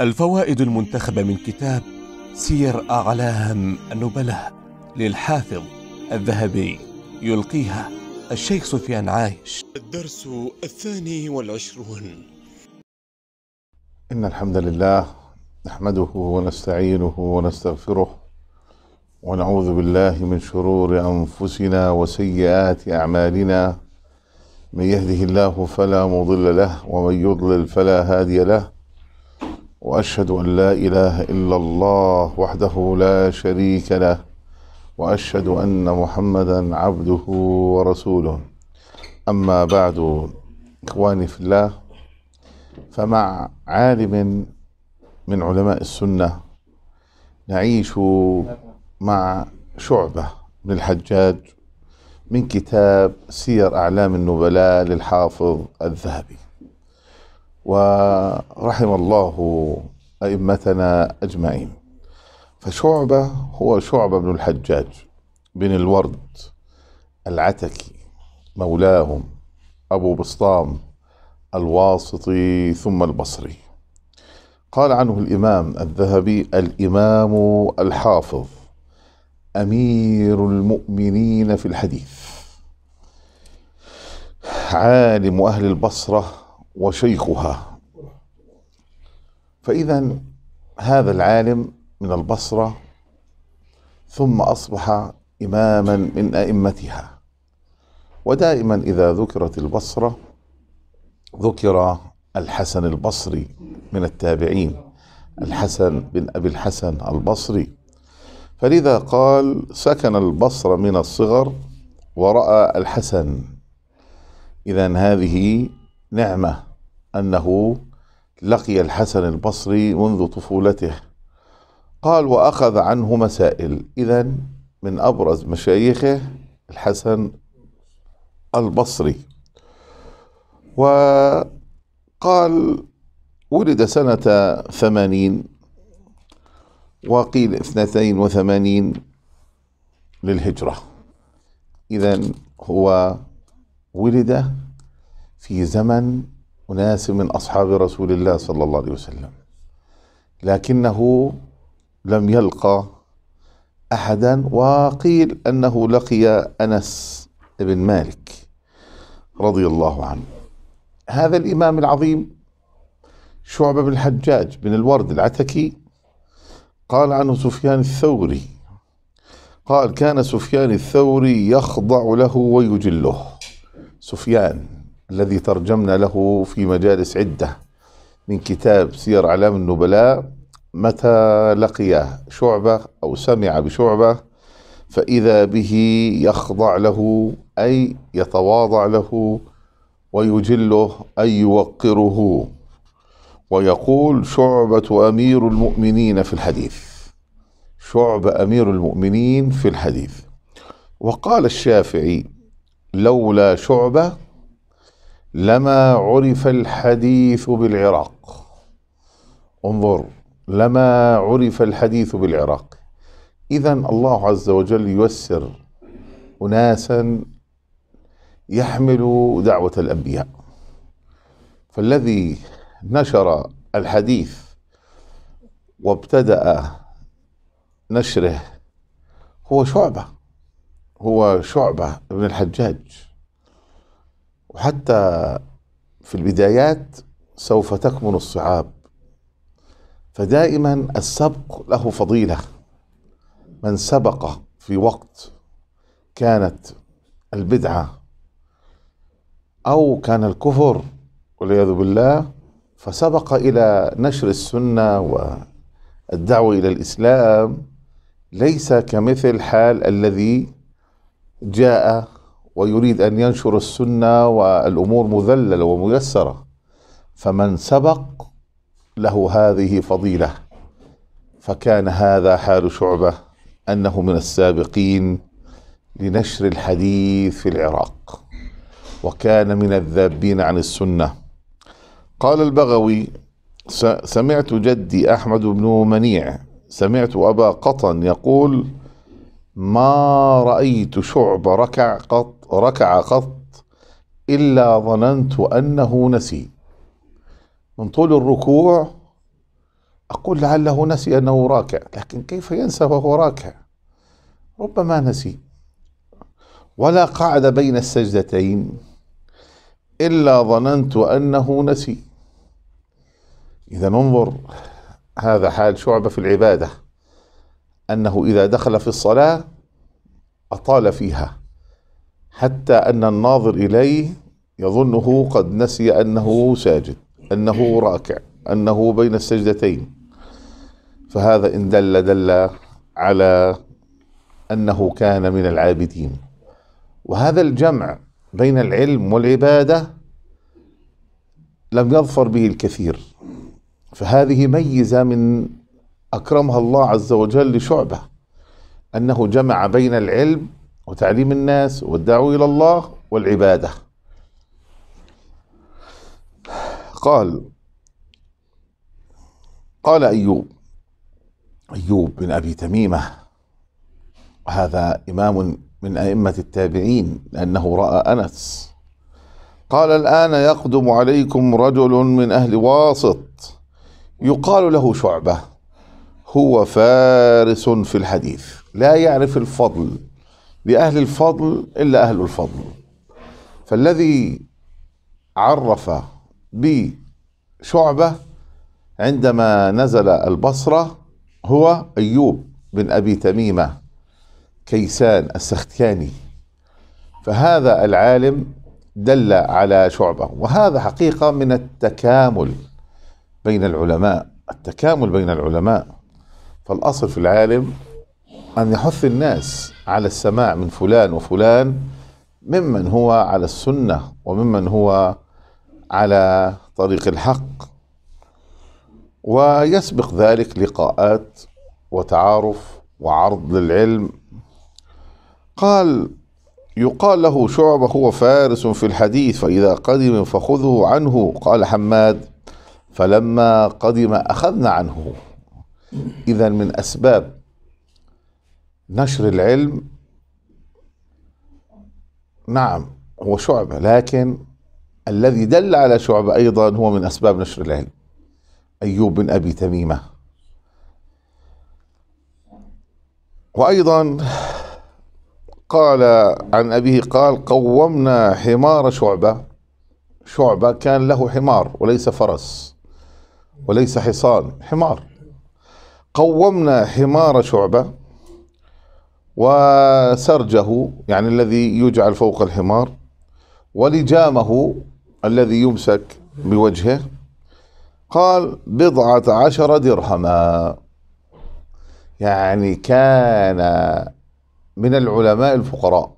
الفوائد المنتخبة من كتاب سير أعلام النبلاء للحافظ الذهبي يلقيها الشيخ سفيان عايش الدرس الثاني والعشرون إن الحمد لله نحمده ونستعينه ونستغفره ونعوذ بالله من شرور أنفسنا وسيئات أعمالنا من يهده الله فلا مضل له ومن يضلل فلا هادي له واشهد ان لا اله الا الله وحده لا شريك له واشهد ان محمدا عبده ورسوله اما بعد اخواني في الله فمع عالم من علماء السنه نعيش مع شعبه بن الحجاج من كتاب سير اعلام النبلاء للحافظ الذهبي ورحم الله أئمتنا أجمعين فشعبة هو شعبة بن الحجاج بن الورد العتكي مولاهم أبو بسطام الواسطي ثم البصري قال عنه الإمام الذهبي الإمام الحافظ أمير المؤمنين في الحديث عالم أهل البصرة وشيخها فإذا هذا العالم من البصرة ثم أصبح إماما من أئمتها ودائما إذا ذكرت البصرة ذكر الحسن البصري من التابعين الحسن بن أبي الحسن البصري فلذا قال سكن البصرة من الصغر ورأى الحسن إذا هذه نعمة أنه لقي الحسن البصري منذ طفولته قال وأخذ عنه مسائل إذا من أبرز مشايخه الحسن البصري وقال ولد سنة ثمانين وقيل اثنتين وثمانين للهجرة إذا هو ولد في زمن أناس من أصحاب رسول الله صلى الله عليه وسلم لكنه لم يلقى أحدا وقيل أنه لقي أنس بن مالك رضي الله عنه هذا الإمام العظيم شعبة بن الحجاج بن الورد العتكي قال عنه سفيان الثوري قال كان سفيان الثوري يخضع له ويجله سفيان الذي ترجمنا له في مجالس عدة من كتاب سير أعلام النبلاء متى لقيه شعبة أو سمع بشعبة فإذا به يخضع له أي يتواضع له ويجله أي يوقره ويقول شعبة أمير المؤمنين في الحديث شعبة أمير المؤمنين في الحديث وقال الشافعي لولا شعبة لما عرف الحديث بالعراق انظر لما عرف الحديث بالعراق اذا الله عز وجل ييسر اناسا يحملوا دعوه الانبياء فالذي نشر الحديث وابتدا نشره هو شعبه هو شعبه بن الحجاج وحتى في البدايات سوف تكمن الصعاب فدائما السبق له فضيله من سبق في وقت كانت البدعه او كان الكفر والعياذ بالله فسبق الى نشر السنه والدعوه الى الاسلام ليس كمثل حال الذي جاء ويريد أن ينشر السنة والأمور مذللة وميسرة فمن سبق له هذه فضيلة فكان هذا حال شعبة أنه من السابقين لنشر الحديث في العراق وكان من الذابين عن السنة قال البغوي سمعت جدي أحمد بن منيع سمعت أبا قطن يقول ما رأيت شعب ركع قط ركع قط إلا ظننت أنه نسي من طول الركوع أقول لعله نسي أنه راكع لكن كيف ينسى وهو راكع ربما نسي ولا قعد بين السجدتين إلا ظننت أنه نسي إذا انظر هذا حال شعبة في العبادة أنه إذا دخل في الصلاة أطال فيها حتى أن الناظر إليه يظنه قد نسي أنه ساجد أنه راكع أنه بين السجدتين فهذا إن دل دل على أنه كان من العابدين وهذا الجمع بين العلم والعبادة لم يظفر به الكثير فهذه ميزة من أكرمها الله عز وجل لشعبة أنه جمع بين العلم وتعليم الناس والدعوة إلى الله والعبادة قال قال أيوب أيوب بن أبي تميمة هذا إمام من أئمة التابعين لأنه رأى أنس قال الآن يقدم عليكم رجل من أهل واسط يقال له شعبة هو فارس في الحديث لا يعرف الفضل لأهل الفضل إلا أهل الفضل فالذي عرف بشعبة عندما نزل البصرة هو أيوب بن أبي تميمة كيسان السختياني فهذا العالم دل على شعبة وهذا حقيقة من التكامل بين العلماء التكامل بين العلماء فالأصل في العالم أن يحث الناس على السماع من فلان وفلان ممن هو على السنة وممن هو على طريق الحق ويسبق ذلك لقاءات وتعارف وعرض للعلم قال يقال له شعبة هو فارس في الحديث فإذا قدم فخذه عنه قال حماد فلما قدم أخذنا عنه إذا من أسباب نشر العلم نعم هو شعبة لكن الذي دل على شعبة أيضا هو من أسباب نشر العلم أيوب بن أبي تميمة وأيضا قال عن أبيه قال قومنا حمار شعبة شعبة كان له حمار وليس فرس وليس حصان حمار قومنا حمار شعبة وسرجه يعني الذي يجعل فوق الحمار ولجامه الذي يمسك بوجهه قال بضعة عشر درهما يعني كان من العلماء الفقراء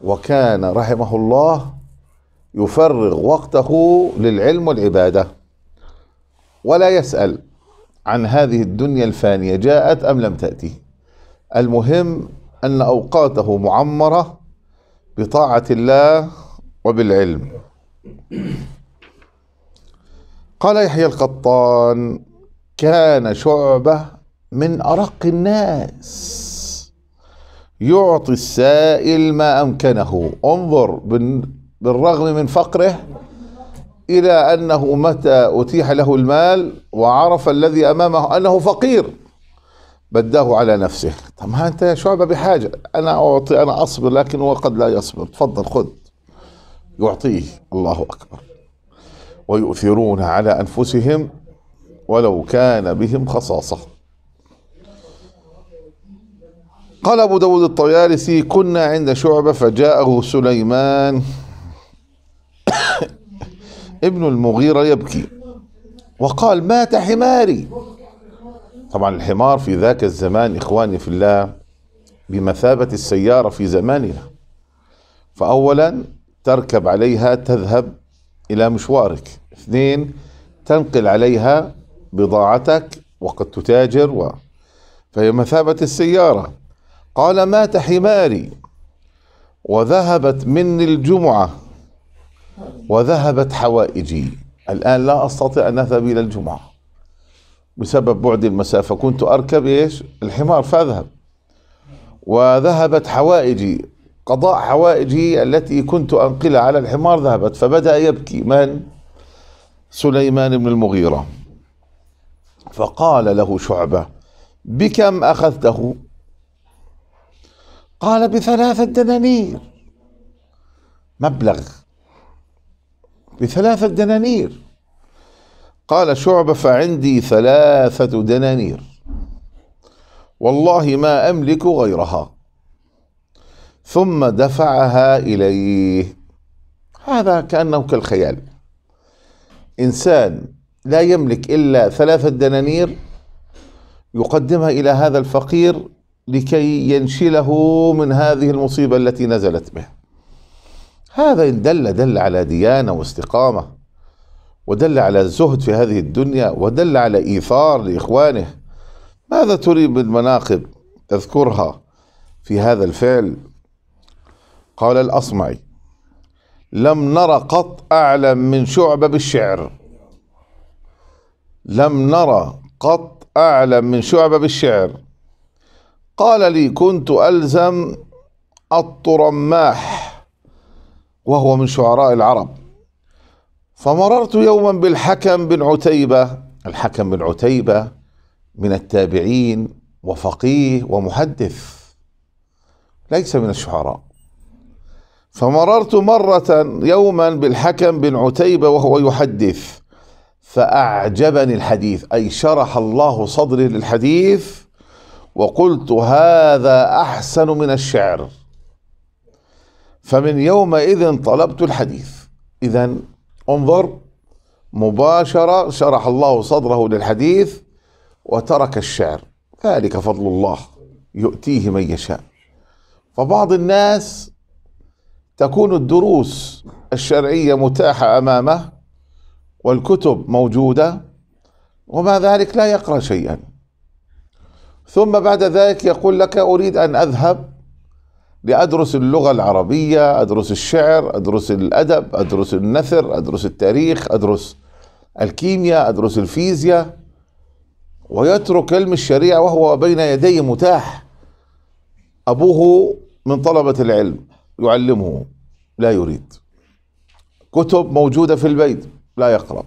وكان رحمه الله يفرغ وقته للعلم والعبادة ولا يسأل عن هذه الدنيا الفانية جاءت أم لم تأتي المهم أن أوقاته معمرة بطاعة الله وبالعلم قال يحيى القطان كان شعبة من أرق الناس يعطي السائل ما أمكنه انظر بالرغم من فقره إلى أنه متى أتيح له المال وعرف الذي أمامه أنه فقير بداه على نفسه طب ما أنت يا شعبة بحاجة أنا أعطي أنا أصبر لكن هو قد لا يصبر تفضل خذ يعطيه الله أكبر ويؤثرون على أنفسهم ولو كان بهم خصاصة قال أبو داود الطيالسي كنا عند شعبة فجاءه سليمان ابن المغيرة يبكي وقال مات حماري طبعا الحمار في ذاك الزمان إخواني في الله بمثابة السيارة في زماننا فأولا تركب عليها تذهب إلى مشوارك اثنين تنقل عليها بضاعتك وقد تتاجر و... فهي مثابة السيارة قال مات حماري وذهبت مني الجمعه وذهبت حوائجي الآن لا أستطيع أن أذهب إلى الجمعة بسبب بعد المسافة كنت أركب إيش الحمار فأذهب وذهبت حوائجي قضاء حوائجي التي كنت أنقلها على الحمار ذهبت فبدأ يبكي من سليمان بن المغيرة فقال له شعبة بكم أخذته قال بثلاثة دنانير مبلغ بثلاثة دنانير قال شعبة فعندي ثلاثة دنانير والله ما أملك غيرها ثم دفعها إليه هذا كأنه كالخيال إنسان لا يملك إلا ثلاثة دنانير يقدمها إلى هذا الفقير لكي ينشله من هذه المصيبة التي نزلت به هذا إن دل دل على ديانة واستقامة ودل على الزهد في هذه الدنيا ودل على إيثار لإخوانه ماذا تريد من مناقب تذكرها في هذا الفعل قال الأصمعي لم نر قط أعلم من شعبة بالشعر لم نر قط أعلم من شعبة بالشعر قال لي كنت ألزم الطرماح وهو من شعراء العرب فمررت يوما بالحكم بن عتيبة الحكم بن عتيبة من التابعين وفقيه ومحدث ليس من الشعراء فمررت مرة يوما بالحكم بن عتيبة وهو يحدث فأعجبني الحديث أي شرح الله صدري للحديث وقلت هذا أحسن من الشعر فمن يومئذ طلبت الحديث إذا انظر مباشرة شرح الله صدره للحديث وترك الشعر ذلك فضل الله يؤتيه من يشاء فبعض الناس تكون الدروس الشرعية متاحة أمامه والكتب موجودة ومع ذلك لا يقرأ شيئا ثم بعد ذلك يقول لك أريد أن أذهب لأدرس اللغة العربية أدرس الشعر أدرس الأدب أدرس النثر أدرس التاريخ أدرس الكيمياء أدرس الفيزياء ويترك علم الشريعة وهو بين يديه متاح أبوه من طلبة العلم يعلمه لا يريد كتب موجودة في البيت لا يقرأ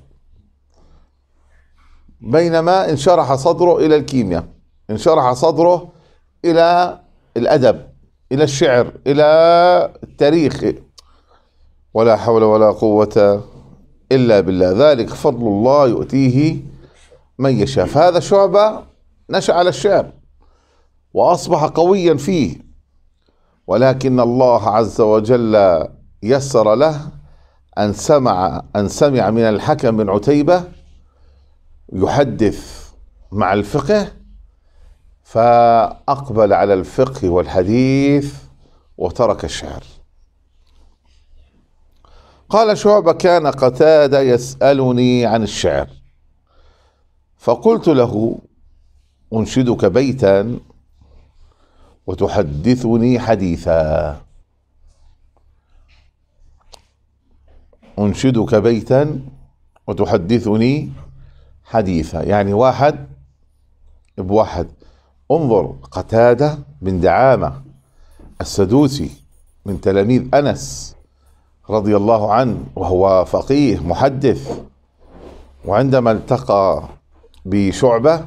بينما انشرح صدره إلى الكيمياء انشرح صدره إلى الأدب إلى الشعر إلى التاريخ ولا حول ولا قوة إلا بالله ذلك فضل الله يؤتيه من يشاء فهذا شعبة نشأ على الشعر وأصبح قويا فيه ولكن الله عز وجل يسر له أن سمع أن سمع من الحكم بن عتيبة يحدث مع الفقه فأقبل على الفقه والحديث وترك الشعر قال شعبة كان قتادة يسألني عن الشعر فقلت له أنشدك بيتا وتحدثني حديثا أنشدك بيتا وتحدثني حديثا يعني واحد بواحد انظر قتادة بن دعامة السدوسي من تلاميذ أنس رضي الله عنه وهو فقيه محدث وعندما التقى بشعبة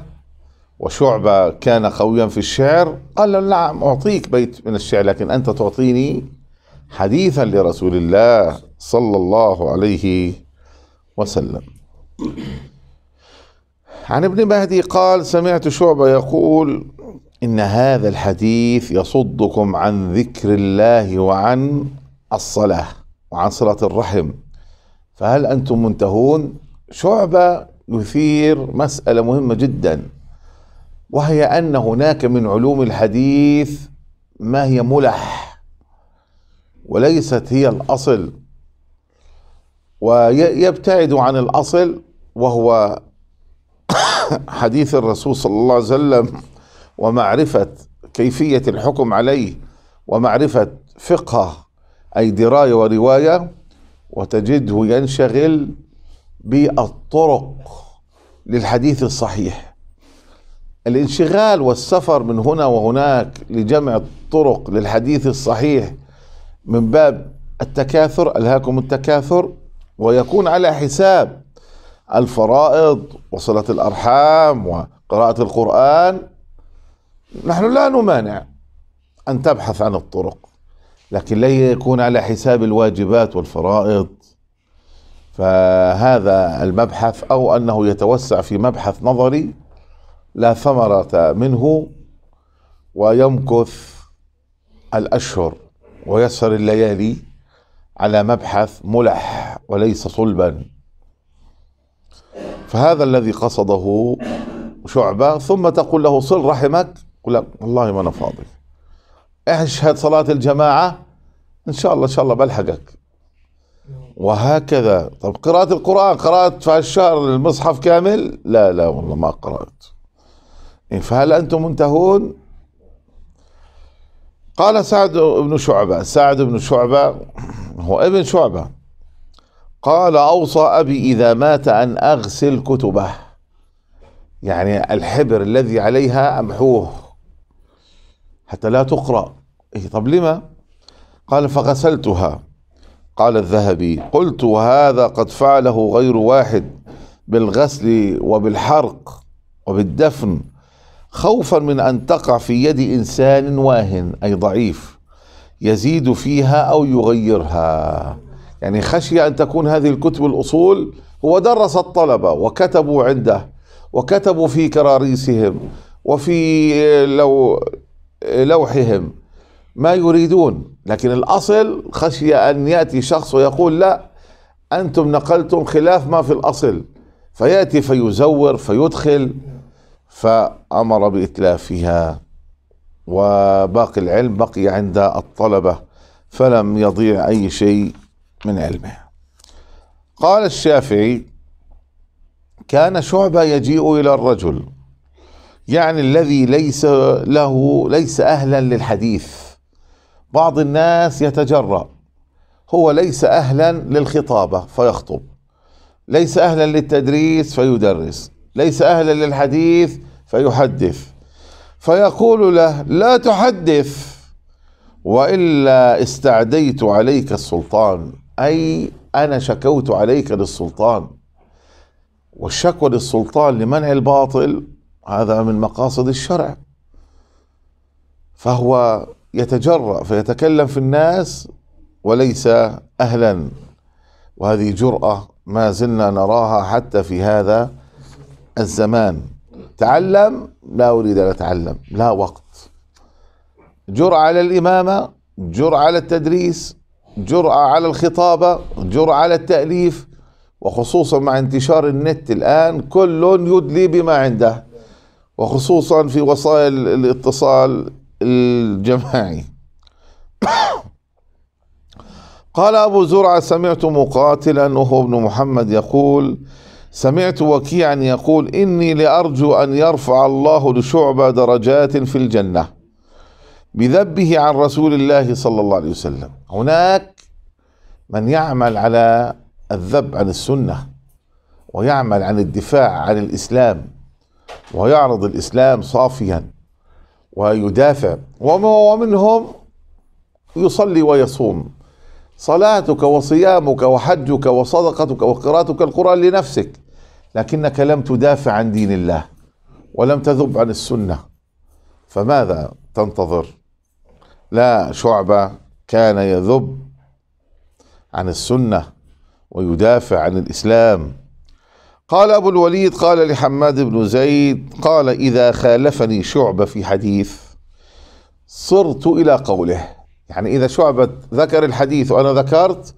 وشعبة كان قويا في الشعر قال له نعم أعطيك بيت من الشعر لكن أنت تعطيني حديثا لرسول الله صلى الله عليه وسلم عن ابن مهدي قال سمعت شعبة يقول إن هذا الحديث يصدكم عن ذكر الله وعن الصلاة وعن صلاة الرحم فهل أنتم منتهون شعبة يثير مسألة مهمة جدا وهي أن هناك من علوم الحديث ما هي ملح وليست هي الأصل ويبتعد عن الأصل وهو حديث الرسول صلى الله عليه وسلم ومعرفة كيفية الحكم عليه ومعرفة فقه أي دراية ورواية وتجده ينشغل بالطرق للحديث الصحيح الانشغال والسفر من هنا وهناك لجمع الطرق للحديث الصحيح من باب التكاثر ألهاكم التكاثر ويكون على حساب الفرائض وصلة الأرحام وقراءة القرآن نحن لا نمانع أن تبحث عن الطرق لكن لا يكون على حساب الواجبات والفرائض فهذا المبحث أو أنه يتوسع في مبحث نظري لا ثمرة منه ويمكث الأشهر ويسهر الليالي على مبحث ملح وليس صلبا فهذا الذي قصده شعبة ثم تقول له صل رحمك قل لا والله ما أنا فاضي اشهد صلاة الجماعة إن شاء الله إن شاء الله بلحقك وهكذا طب قراءة القرآن قرأت في الشهر المصحف كامل لا لا والله ما قرأت إيه، فهل أنتم منتهون قال سعد بن شعبة سعد بن شعبة هو ابن شعبة قال أوصى أبي إذا مات أن أغسل كتبه يعني الحبر الذي عليها أمحوه حتى لا تقرأ إيه طب لما قال فغسلتها قال الذهبي قلت وهذا قد فعله غير واحد بالغسل وبالحرق وبالدفن خوفا من أن تقع في يد إنسان واهن أي ضعيف يزيد فيها أو يغيرها يعني خشي أن تكون هذه الكتب الأصول هو درس الطلبة وكتبوا عنده وكتبوا في كراريسهم وفي لو لوحهم ما يريدون لكن الأصل خشي أن يأتي شخص ويقول لا أنتم نقلتم خلاف ما في الأصل فيأتي فيزور فيدخل فأمر بإتلافها وباقي العلم بقي عند الطلبة فلم يضيع أي شيء من علمه قال الشافعي كان شعبة يجيء إلى الرجل يعني الذي ليس له ليس أهلا للحديث بعض الناس يتجرأ هو ليس أهلا للخطابة فيخطب ليس أهلا للتدريس فيدرس ليس أهلا للحديث فيحدث فيقول له لا تحدث والا استعديت عليك السلطان أي أنا شكوت عليك للسلطان والشكوى للسلطان لمنع الباطل هذا من مقاصد الشرع فهو يتجرأ فيتكلم في الناس وليس أهلا وهذه جرأة ما زلنا نراها حتى في هذا الزمان تعلم لا أريد أن أتعلم لا وقت جرأة على الإمامة جرأة على التدريس جرأة على الخطابة جرأة على التأليف وخصوصا مع انتشار النت الآن كل يدلي بما عنده وخصوصا في وسائل الاتصال الجماعي قال أبو زرعة سمعت مقاتلا وهو ابن محمد يقول سمعت وكيعا يقول إني لأرجو أن يرفع الله لشعبة درجات في الجنة بذبه عن رسول الله صلى الله عليه وسلم هناك من يعمل على الذب عن السنه ويعمل عن الدفاع عن الاسلام ويعرض الاسلام صافيا ويدافع ومنهم يصلي ويصوم صلاتك وصيامك وحجك وصدقتك وقراءتك القران لنفسك لكنك لم تدافع عن دين الله ولم تذب عن السنه فماذا تنتظر لا شعبة كان يذب عن السنة ويدافع عن الإسلام قال أبو الوليد قال لحماد بن زيد قال إذا خالفني شعبة في حديث صرت إلى قوله يعني إذا شعبة ذكر الحديث وأنا ذكرت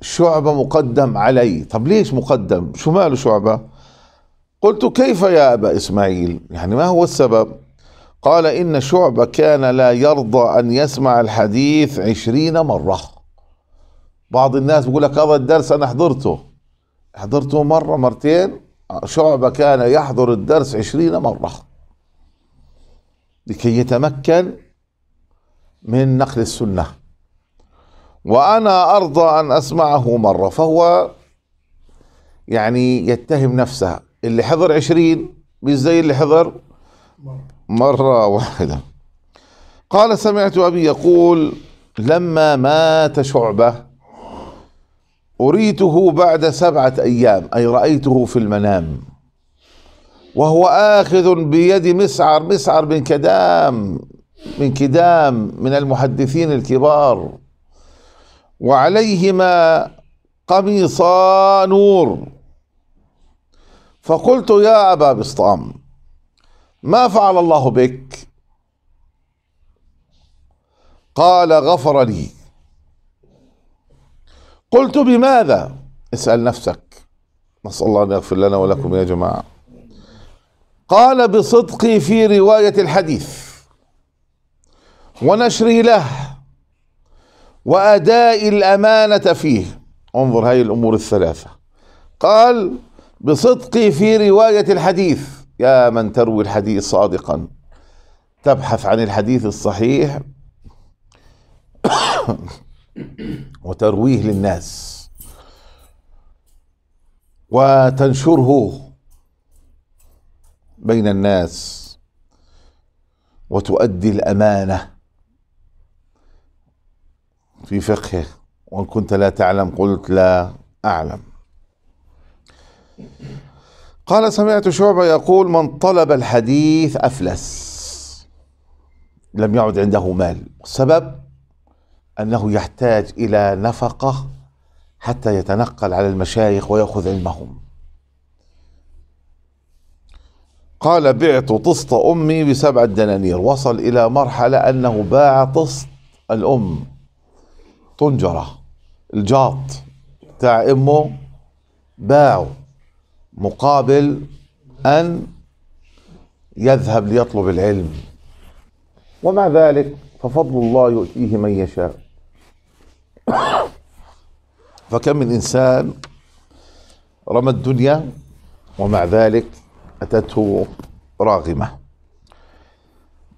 شعبة مقدم علي طب ليش مقدم شو ماله شعبة قلت كيف يا أبا إسماعيل يعني ما هو السبب قال إن شعبة كان لا يرضى أن يسمع الحديث عشرين مرة بعض الناس بيقول لك هذا الدرس أنا حضرته حضرته مرة مرتين شعبة كان يحضر الدرس عشرين مرة لكي يتمكن من نقل السنة وأنا أرضى أن أسمعه مرة فهو يعني يتهم نفسه اللي حضر عشرين مش زي اللي حضر مرة مرة واحدة قال سمعت أبي يقول لما مات شعبة أريته بعد سبعة أيام أي رأيته في المنام وهو آخذ بيد مسعر مسعر بن كدام من كدام من المحدثين الكبار وعليهما قميصا نور فقلت يا أبا بسطام ما فعل الله بك قال غفر لي قلت بماذا اسأل نفسك نسأل الله أن يغفر لنا ولكم يا جماعة قال بصدقي في رواية الحديث ونشري له وأداء الأمانة فيه انظر هاي الأمور الثلاثة قال بصدقي في رواية الحديث يا من تروي الحديث صادقا تبحث عن الحديث الصحيح وترويه للناس وتنشره بين الناس وتؤدي الامانه في فقهه وان كنت لا تعلم قلت لا اعلم قال سمعت شعبة يقول من طلب الحديث أفلس لم يعد عنده مال السبب أنه يحتاج إلى نفقة حتى يتنقل على المشايخ ويأخذ علمهم قال بعت طسط أمي بسبعة دنانير وصل إلى مرحلة أنه باع طسط الأم طنجرة الجاط بتاع أمه باعه مقابل أن يذهب ليطلب العلم ومع ذلك ففضل الله يؤتيه من يشاء فكم من إنسان رمى الدنيا ومع ذلك أتته راغمة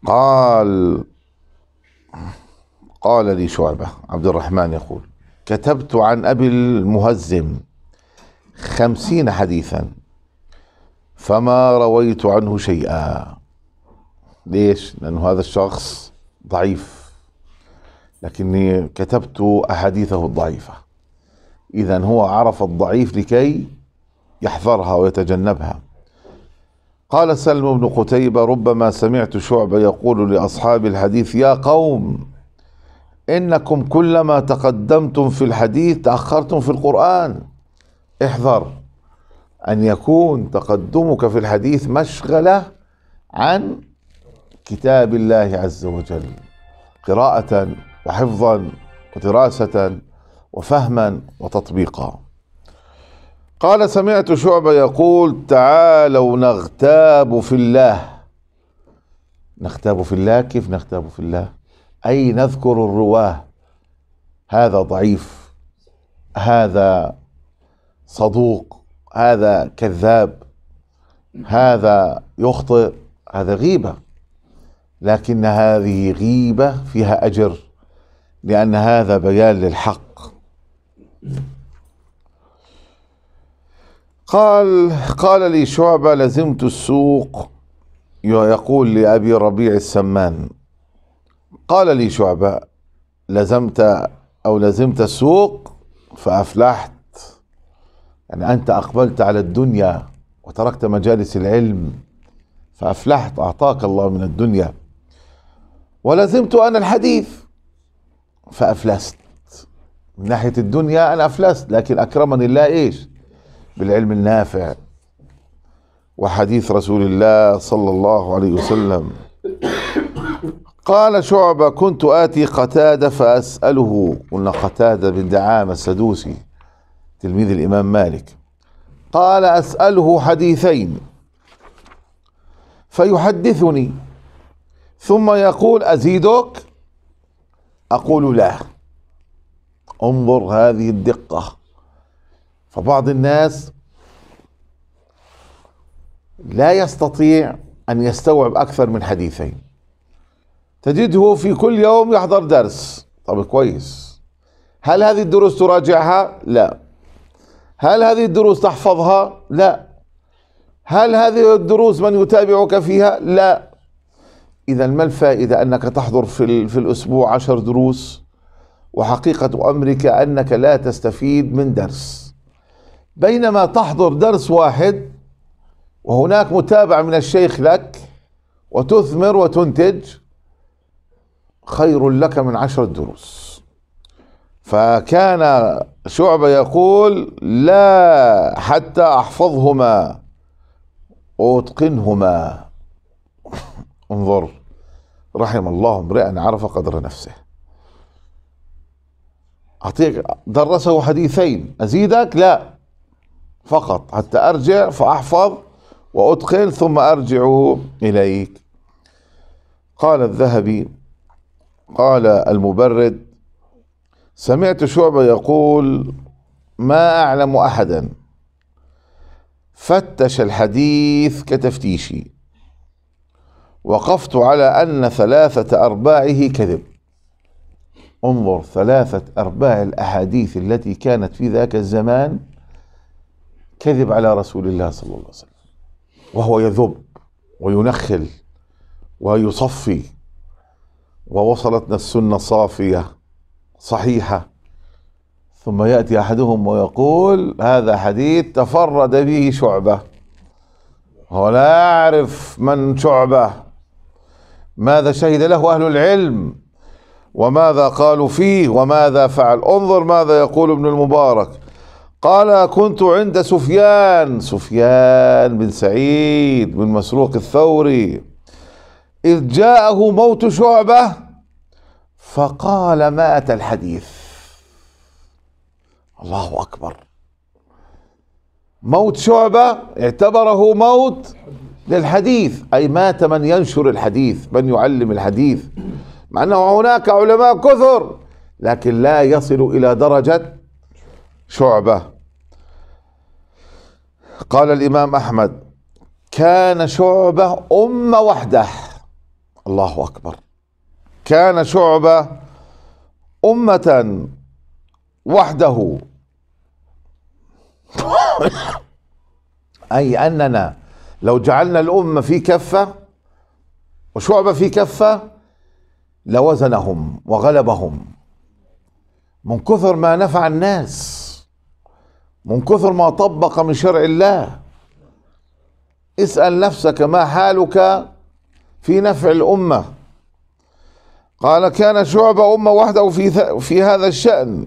قال قال لي شعبة عبد الرحمن يقول كتبت عن أبي المهزم خمسين حديثا فما رويت عنه شيئا ليش؟ لأنه هذا الشخص ضعيف لكني كتبت أحاديثه الضعيفة إذا هو عرف الضعيف لكي يحذرها ويتجنبها قال سلم بن قتيبة ربما سمعت شعبة يقول لأصحاب الحديث يا قوم إنكم كلما تقدمتم في الحديث تأخرتم في القرآن احذر أن يكون تقدمك في الحديث مشغلة عن كتاب الله عز وجل قراءة وحفظا ودراسة وفهما وتطبيقا قال سمعت شعبة يقول تعالوا نغتاب في الله نغتاب في الله كيف نغتاب في الله أي نذكر الرواه هذا ضعيف هذا صدوق هذا كذاب هذا يخطئ هذا غيبه لكن هذه غيبه فيها اجر لان هذا بيان للحق قال قال لي شعبه لزمت السوق يقول لابي ربيع السمان قال لي شعبه لزمت او لزمت السوق فافلحت يعني أنت أقبلت على الدنيا وتركت مجالس العلم فأفلحت أعطاك الله من الدنيا ولزمت أنا الحديث فأفلست من ناحية الدنيا أنا أفلست لكن أكرمني الله إيش بالعلم النافع وحديث رسول الله صلى الله عليه وسلم قال شعبة كنت آتي قتادة فأسأله قلنا قتادة بن دعامة السدوسي تلميذ الإمام مالك قال أسأله حديثين فيحدثني ثم يقول أزيدك أقول لا انظر هذه الدقة فبعض الناس لا يستطيع أن يستوعب أكثر من حديثين تجده في كل يوم يحضر درس طب كويس هل هذه الدروس تراجعها؟ لا هل هذه الدروس تحفظها؟ لا هل هذه الدروس من يتابعك فيها؟ لا إذا ما الفائدة أنك تحضر في, في الأسبوع عشر دروس وحقيقة أمرك أنك لا تستفيد من درس بينما تحضر درس واحد وهناك متابعة من الشيخ لك وتثمر وتنتج خير لك من عشر دروس فكان شعبة يقول لا حتى أحفظهما أتقنهما انظر رحم الله امرئا عرف قدر نفسه أعطيك درسه حديثين أزيدك لا فقط حتى أرجع فأحفظ وأتقن ثم أرجعه إليك قال الذهبي قال المبرد سمعت شعبة يقول ما أعلم أحدا فتش الحديث كتفتيشي وقفت على أن ثلاثة أرباعه كذب انظر ثلاثة أرباع الأحاديث التي كانت في ذاك الزمان كذب على رسول الله صلى الله عليه وسلم وهو يذب وينخل ويصفي ووصلتنا السنة الصافية صحيحة ثم يأتي أحدهم ويقول هذا حديث تفرد به شعبة هو لا يعرف من شعبة ماذا شهد له أهل العلم وماذا قالوا فيه وماذا فعل انظر ماذا يقول ابن المبارك قال كنت عند سفيان سفيان بن سعيد بن مسروق الثوري إذ جاءه موت شعبة فقال ما أتى الحديث الله أكبر موت شعبة اعتبره موت للحديث أي مات من ينشر الحديث من يعلم الحديث مع أنه هناك علماء كثر لكن لا يصل إلى درجة شعبة قال الإمام أحمد كان شعبة أمة وحده الله أكبر كان شعبة أمة وحده أي أننا لو جعلنا الأمة في كفة وشعبة في كفة لوزنهم وغلبهم من كثر ما نفع الناس من كثر ما طبق من شرع الله اسأل نفسك ما حالك في نفع الأمة قال كان شعبة أمة وحده في, في هذا الشأن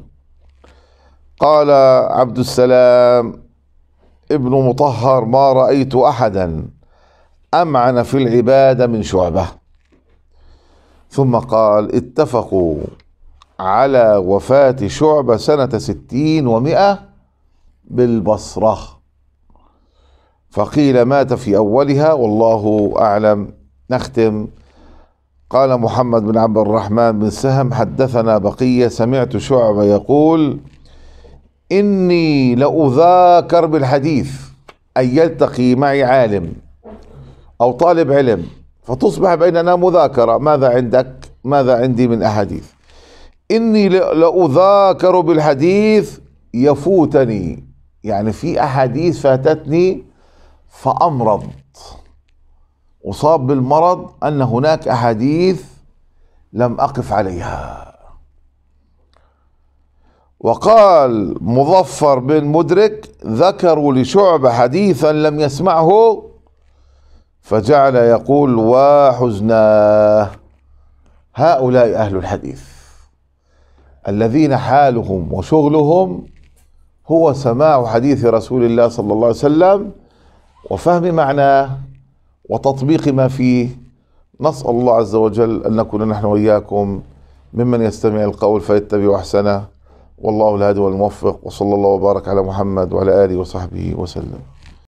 قال عبد السلام ابن مطهر ما رأيت أحدا أمعن في العبادة من شعبة ثم قال اتفقوا على وفاة شعبة سنة ستين ومئة بالبصرة فقيل مات في أولها والله أعلم نختم قال محمد بن عبد الرحمن بن سهم حدثنا بقية سمعت شعبة يقول إني لأذاكر بالحديث أن يلتقي معي عالم أو طالب علم فتصبح بيننا مذاكرة ماذا عندك ماذا عندي من أحاديث إني لأذاكر بالحديث يفوتني يعني في أحاديث فاتتني فأمرض أصاب بالمرض أن هناك أحاديث لم أقف عليها وقال مظفر بن مدرك ذكروا لشعب حديثا لم يسمعه فجعل يقول وحزناه هؤلاء أهل الحديث الذين حالهم وشغلهم هو سماع حديث رسول الله صلى الله عليه وسلم وفهم معناه وتطبيق ما فيه نسأل الله عز وجل أن نكون نحن وإياكم ممن يستمع القول فيتبع أحسنه والله الهادي والموفق وصلى الله وبارك على محمد وعلى آله وصحبه وسلم